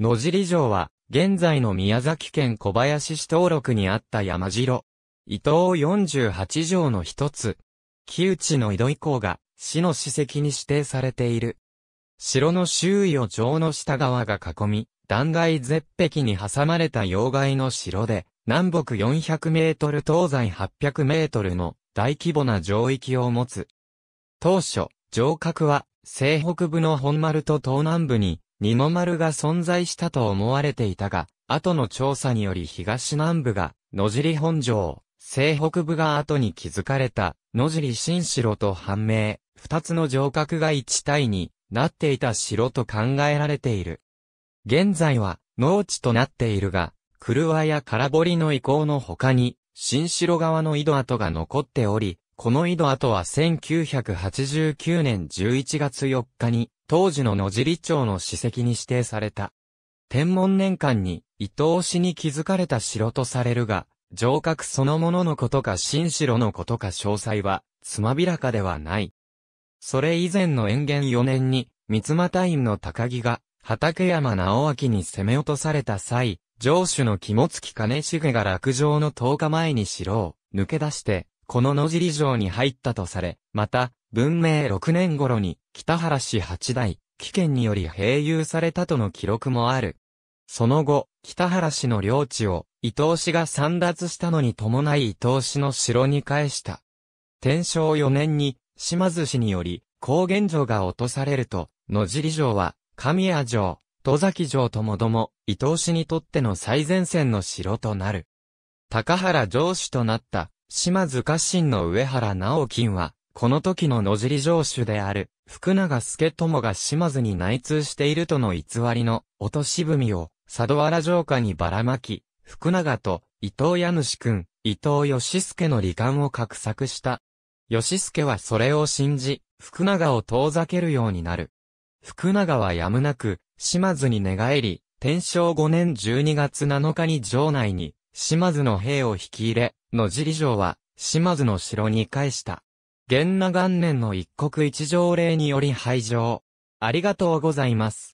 野尻城は、現在の宮崎県小林市登録にあった山城。伊東48城の一つ。木内の井戸以降が、市の史跡に指定されている。城の周囲を城の下側が囲み、断崖絶壁に挟まれた要害の城で、南北400メートル東西800メートルの大規模な城域を持つ。当初、城郭は西北部の本丸と東南部に二の丸が存在したと思われていたが、後の調査により東南部が野尻本城、西北部が後に築かれた野尻新城と判明、二つの城郭が一体になっていた城と考えられている。現在は農地となっているが、車や空堀の遺構の他に、新城側の井戸跡が残っており、この井戸跡は1989年11月4日に当時の野尻町の史跡に指定された。天文年間に、伊藤氏に築かれた城とされるが、城郭そのもののことか新城のことか詳細は、つまびらかではない。それ以前の延元4年に、三俣院の高木が、畠山直明に攻め落とされた際、城主の肝付兼重が落城の10日前に城を抜け出して、この野尻城に入ったとされ、また、文明6年頃に北原氏八代、危険により併有されたとの記録もある。その後、北原氏の領地を伊藤氏が散奪したのに伴い伊藤氏の城に返した。天正4年に島津氏により高原城が落とされると、野尻城は神谷城、戸崎城ともども伊藤氏にとっての最前線の城となる。高原城主となった島津家臣の上原直金はこの時の野尻城主である、福永助友が島津に内通しているとの偽りの、落とし文を、佐渡原城下にばらまき、福永と、伊藤家主君、伊藤義助の離間を画策した。義助はそれを信じ、福永を遠ざけるようになる。福永はやむなく、島津に寝返り、天正5年12月7日に城内に、島津の兵を引き入れ、野尻城は、島津の城に返した。元那元年の一国一条例により廃城。ありがとうございます。